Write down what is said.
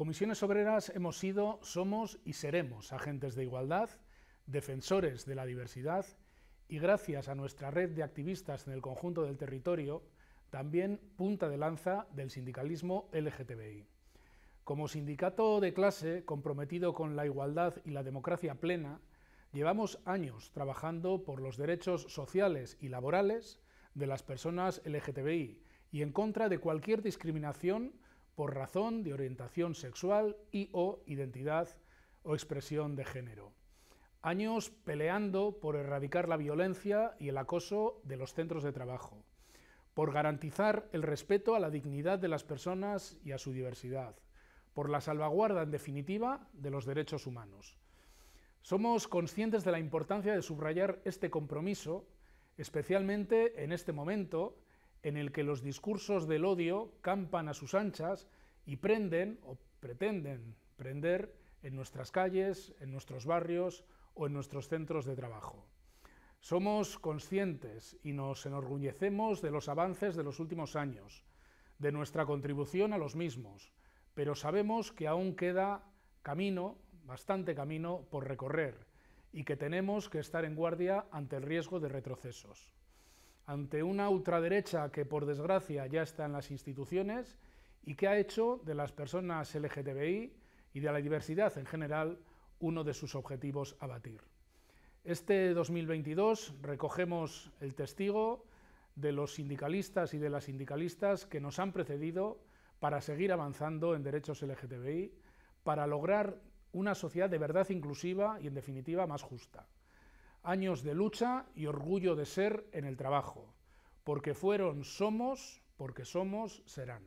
Comisiones Obreras hemos sido, somos y seremos agentes de igualdad, defensores de la diversidad y gracias a nuestra red de activistas en el conjunto del territorio, también punta de lanza del sindicalismo LGTBI. Como sindicato de clase comprometido con la igualdad y la democracia plena, llevamos años trabajando por los derechos sociales y laborales de las personas LGTBI y en contra de cualquier discriminación por razón de orientación sexual y o identidad o expresión de género. Años peleando por erradicar la violencia y el acoso de los centros de trabajo, por garantizar el respeto a la dignidad de las personas y a su diversidad, por la salvaguarda, en definitiva, de los derechos humanos. Somos conscientes de la importancia de subrayar este compromiso, especialmente en este momento en el que los discursos del odio campan a sus anchas y prenden o pretenden prender en nuestras calles, en nuestros barrios o en nuestros centros de trabajo. Somos conscientes y nos enorgullecemos de los avances de los últimos años, de nuestra contribución a los mismos, pero sabemos que aún queda camino, bastante camino, por recorrer y que tenemos que estar en guardia ante el riesgo de retrocesos ante una ultraderecha que por desgracia ya está en las instituciones y que ha hecho de las personas LGTBI y de la diversidad en general uno de sus objetivos a batir. Este 2022 recogemos el testigo de los sindicalistas y de las sindicalistas que nos han precedido para seguir avanzando en derechos LGTBI, para lograr una sociedad de verdad inclusiva y, en definitiva, más justa años de lucha y orgullo de ser en el trabajo, porque fueron, somos, porque somos, serán.